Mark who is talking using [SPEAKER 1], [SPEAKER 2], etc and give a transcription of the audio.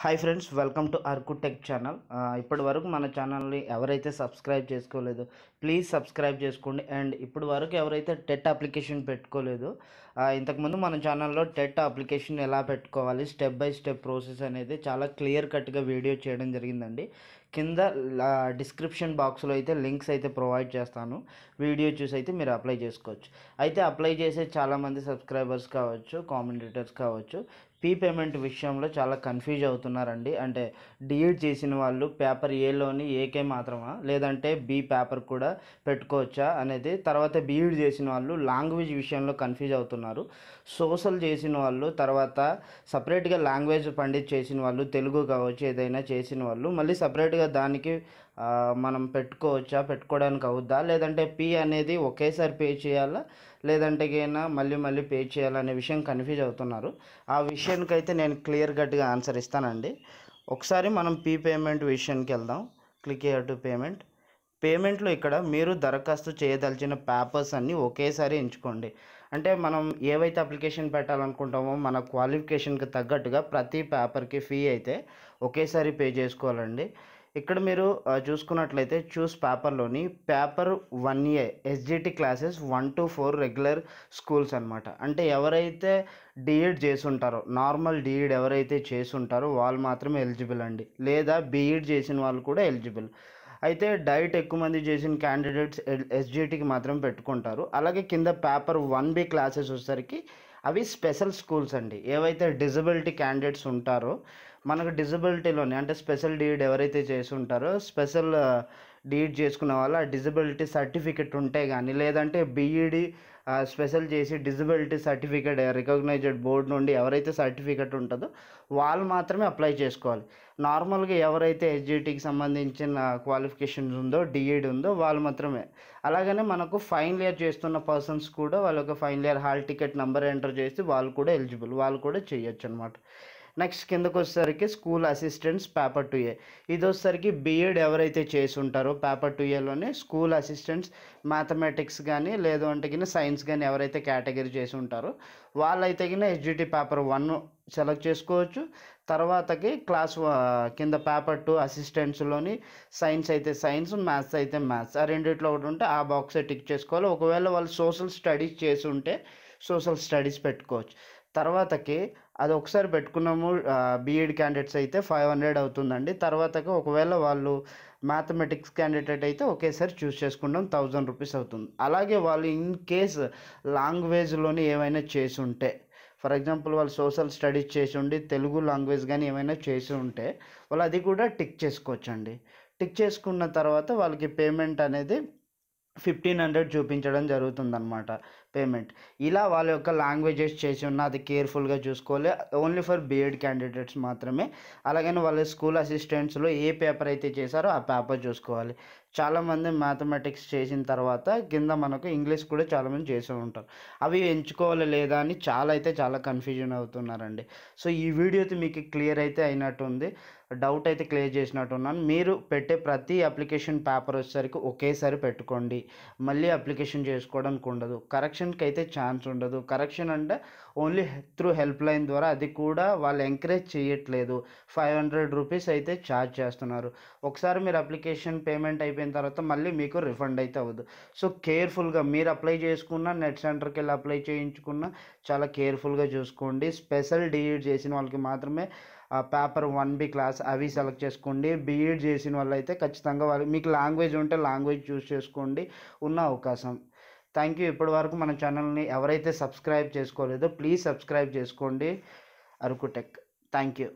[SPEAKER 1] hi friends welcome to అర్కుటెక్ channel ఇప్పటి వరకు మన ఛానల్ని ఎవరైతే సబ్స్క్రైబ్ చేసుకోలేదు ప్లీజ్ సబ్స్క్రైబ్ చేసుకోండి అండ్ ఇప్పటి వరకు ఎవరైతే టెట్ అప్లికేషన్ పెట్టుకోలేదు ఇంతకుముందు మన ఛానల్లో టెట్ అప్లికేషన్ ఎలా పెట్టుకోవాలి స్టెప్ బై స్టెప్ ప్రోసెస్ అనేది చాలా క్లియర్ కట్గా వీడియో చేయడం జరిగిందండి కింద డిస్క్రిప్షన్ బాక్స్లో అయితే లింక్స్ అయితే ప్రొవైడ్ చేస్తాను వీడియో చూసి అయితే మీరు అప్లై చేసుకోవచ్చు అయితే అప్లై చేసే చాలామంది సబ్స్క్రైబర్స్ కావచ్చు కామెంటేటర్స్ కావచ్చు ఫీ పేమెంట్ విషయంలో చాలా కన్ఫ్యూజ్ అవుతున్నారండి అంటే డిఎడ్ చేసిన వాళ్ళు పేపర్ ఏలోని ఏకే మాత్రమా లేదంటే బి పేపర్ కూడా పెట్టుకోవచ్చా అనేది తర్వాత బీఈడ్ చేసిన వాళ్ళు లాంగ్వేజ్ విషయంలో కన్ఫ్యూజ్ అవుతున్నారు సోషల్ చేసిన వాళ్ళు తర్వాత సపరేట్గా లాంగ్వేజ్ పండిత్ చేసిన వాళ్ళు తెలుగు కావచ్చు ఏదైనా చేసిన వాళ్ళు మళ్ళీ సపరేట్గా దానికి మనం పెట్టుకోవచ్చా పెట్టుకోవడానికి అవుద్దా లేదంటే పీ అనేది ఒకేసారి పే చేయాలా లేదంటే ఏమైనా మళ్ళీ మళ్ళీ పే చేయాలనే విషయం కన్ఫ్యూజ్ అవుతున్నారు ఆ విషయానికైతే నేను క్లియర్ కట్గా ఆన్సర్ ఇస్తానండి ఒకసారి మనం పీ పేమెంట్ విషయానికి వెళ్దాం క్లిక్ ఇయర్ టు పేమెంట్ పేమెంట్లో ఇక్కడ మీరు దరఖాస్తు చేయదలిచిన పేపర్స్ అన్నీ ఒకేసారి ఎంచుకోండి అంటే మనం ఏవైతే అప్లికేషన్ పెట్టాలనుకుంటామో మన క్వాలిఫికేషన్కి తగ్గట్టుగా ప్రతి పేపర్కి ఫీ అయితే ఒకేసారి పే చేసుకోవాలండి ఇక్కడ మీరు చూసుకున్నట్లయితే చూస్ పేపర్లోని paper one A SGT classes one to four regular schools అనమాట అంటే ఎవరైతే డిఈడ్ చేసుంటారో నార్మల్ డిఈడ్ ఎవరైతే చేసుంటారో వాళ్ళు మాత్రమే ఎలిజిబుల్ అండి లేదా బీఈడ్ చేసిన వాళ్ళు కూడా ఎలిజిబుల్ అయితే డైట్ ఎక్కువ మంది చేసిన క్యాండిడేట్స్ ఎస్జిటికి మాత్రం పెట్టుకుంటారు అలాగే కింద పేపర్ వన్ బి క్లాసెస్ వచ్చేసరికి అవి స్పెషల్ స్కూల్స్ అండి ఏవైతే డిజబిలిటీ క్యాండిడేట్స్ ఉంటారో మనకు డిజబిలిటీలోనే అంటే స్పెషల్ డీడ్ ఎవరైతే చేసి ఉంటారో స్పెషల్ డీడ్ చేసుకున్న వాళ్ళు ఆ డిజబిలిటీ సర్టిఫికెట్ ఉంటే కానీ లేదంటే బీఈడి స్పెషల్ చేసి డిజబిలిటీ సర్టిఫికెట్ రికగ్నైజ్డ్ బోర్డు నుండి ఎవరైతే సర్టిఫికేట్ ఉంటుందో వాళ్ళు మాత్రమే అప్లై చేసుకోవాలి నార్మల్గా ఎవరైతే ఎస్జిటికి సంబంధించిన క్వాలిఫికేషన్స్ ఉందో డిఈడి ఉందో వాళ్ళు మాత్రమే అలాగనే మనకు ఫైనల్ ఇయర్ చేస్తున్న పర్సన్స్ కూడా వాళ్ళ final year hall ticket number enter చేసి వాళ్ళు కూడా ఎలిజిబుల్ వాళ్ళు కూడా చేయొచ్చు అనమాట నెక్స్ట్ కిందకు వచ్చేసరికి school assistants paper two A ఇది వచ్చేసరికి బీఎడ్ ఎవరైతే చేసి ఉంటారో పేపర్ టూ ఏలోనే స్కూల్ అసిస్టెంట్స్ మ్యాథమెటిక్స్ కానీ లేదు అంటే కింద సైన్స్ కానీ ఎవరైతే కేటగిరీ చేసి ఉంటారో వాళ్ళైతే కింద ఎస్జిటి పేపర్ వన్ సెలెక్ట్ చేసుకోవచ్చు తర్వాతకి క్లాస్ కింద పేపర్ టూ అసిస్టెంట్స్లోని సైన్స్ అయితే సైన్స్ మ్యాథ్స్ అయితే మ్యాథ్స్ ఆ రెండిట్లో ఒకటి ఉంటే ఆ బాక్స్ టిక్ చేసుకోవాలి ఒకవేళ వాళ్ళు సోషల్ స్టడీస్ చేసి ఉంటే సోషల్ స్టడీస్ పెట్టుకోవచ్చు తర్వాతకి అది ఒకసారి పెట్టుకున్నాము బీఈడ్ క్యాండిడేట్స్ అయితే ఫైవ్ హండ్రెడ్ అవుతుందండి తర్వాతగా ఒకవేళ వాళ్ళు మ్యాథమెటిక్స్ క్యాండిడేట్ అయితే ఒకేసారి చూస్ చేసుకుంటాం థౌజండ్ రూపీస్ అవుతుంది అలాగే వాళ్ళు ఇన్ కేస్ లాంగ్వేజ్లోనే ఏమైనా చేసి ఉంటే ఫర్ ఎగ్జాంపుల్ వాళ్ళు సోషల్ స్టడీస్ చేసి ఉండి తెలుగు లాంగ్వేజ్ కానీ ఏమైనా చేసి ఉంటే వాళ్ళు అది కూడా టిక్ చేసుకోవచ్చండి టిక్ చేసుకున్న తర్వాత వాళ్ళకి పేమెంట్ అనేది ఫిఫ్టీన్ హండ్రెడ్ చూపించడం జరుగుతుందన్నమాట పేమెంట్ ఇలా వాళ్ళ యొక్క లాంగ్వేజెస్ చేసి ఉన్న అది కేర్ఫుల్గా చూసుకోవాలి ఓన్లీ ఫర్ బీఎడ్ క్యాండిడేట్స్ మాత్రమే అలాగని వాళ్ళ స్కూల్ అసిస్టెంట్స్లో ఏ పేపర్ అయితే చేశారో ఆ పేపర్ చూసుకోవాలి చాలామంది మ్యాథమెటిక్స్ చేసిన తర్వాత కింద మనకు ఇంగ్లీష్ కూడా చాలామంది చేసే ఉంటారు అవి ఎంచుకోవాలి లేదా అని చాలా అయితే చాలా కన్ఫ్యూజన్ అవుతున్నారండి సో ఈ వీడియోతో మీకు క్లియర్ అయితే అయినట్టు ఉంది డౌట్ అయితే క్లియర్ చేసినట్టున్నాను మీరు పెట్టే ప్రతి అప్లికేషన్ పేపర్ వచ్చేసరికి ఒకేసారి పెట్టుకోండి మళ్ళీ అప్లికేషన్ చేసుకోవడానికి ఉండదు కరెక్షన్ కరెక్షన్కి అయితే ఛాన్స్ ఉండదు కరెక్షన్ అంటే ఓన్లీ త్రూ హెల్ప్ లైన్ ద్వారా అది కూడా వాళ్ళు ఎంకరేజ్ చేయట్లేదు ఫైవ్ హండ్రెడ్ రూపీస్ అయితే ఛార్జ్ చేస్తున్నారు ఒకసారి మీరు అప్లికేషన్ పేమెంట్ అయిపోయిన తర్వాత మళ్ళీ మీకు రిఫండ్ అయితే అవ్వదు సో కేర్ఫుల్గా మీరు అప్లై చేసుకున్న నెట్ సెంటర్కి వెళ్ళి అప్లై చేయించుకున్న చాలా కేర్ఫుల్గా చూసుకోండి స్పెషల్ డిఈడ్ చేసిన వాళ్ళకి మాత్రమే పేపర్ వన్ బి క్లాస్ అవి సెలెక్ట్ చేసుకోండి బీఈడ్ చేసిన వాళ్ళైతే ఖచ్చితంగా వాళ్ళు మీకు లాంగ్వేజ్ ఉంటే లాంగ్వేజ్ చూస్ చేసుకోండి ఉన్న అవకాశం థ్యాంక్ యూ ఇప్పటి వరకు మన ఛానల్ని ఎవరైతే సబ్స్క్రైబ్ చేసుకోలేదో ప్లీజ్ సబ్స్క్రైబ్ చేసుకోండి అరకు టెక్ థ్యాంక్ యూ